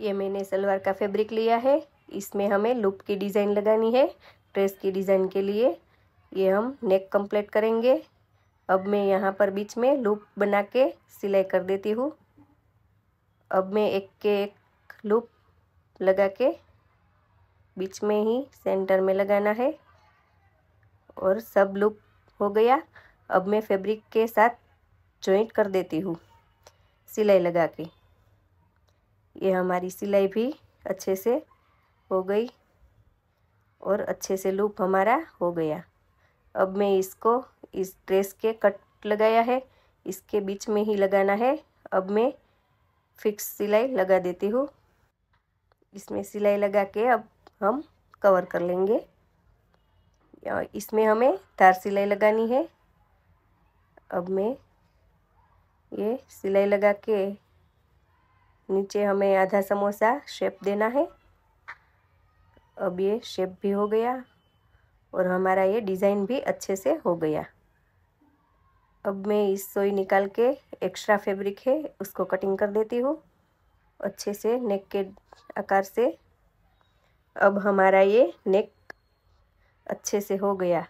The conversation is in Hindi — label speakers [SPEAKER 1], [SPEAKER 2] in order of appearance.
[SPEAKER 1] ये मैंने सलवार का फैब्रिक लिया है इसमें हमें लूप की डिज़ाइन लगानी है ड्रेस की डिज़ाइन के लिए ये हम नेक कंप्लीट करेंगे अब मैं यहाँ पर बीच में लूप बना के सिलाई कर देती हूँ अब मैं एक के एक लूप लगा के बीच में ही सेंटर में लगाना है और सब लूप हो गया अब मैं फैब्रिक के साथ जॉइंट कर देती हूँ सिलाई लगा के ये हमारी सिलाई भी अच्छे से हो गई और अच्छे से लूप हमारा हो गया अब मैं इसको इस ड्रेस के कट लगाया है इसके बीच में ही लगाना है अब मैं फिक्स सिलाई लगा देती हूँ इसमें सिलाई लगा के अब हम कवर कर लेंगे इसमें हमें तार सिलाई लगानी है अब मैं ये सिलाई लगा के नीचे हमें आधा समोसा शेप देना है अब ये शेप भी हो गया और हमारा ये डिज़ाइन भी अच्छे से हो गया अब मैं इस सोई निकाल के एक्स्ट्रा फैब्रिक है उसको कटिंग कर देती हूँ अच्छे से नेक के आकार से अब हमारा ये नेक अच्छे से हो गया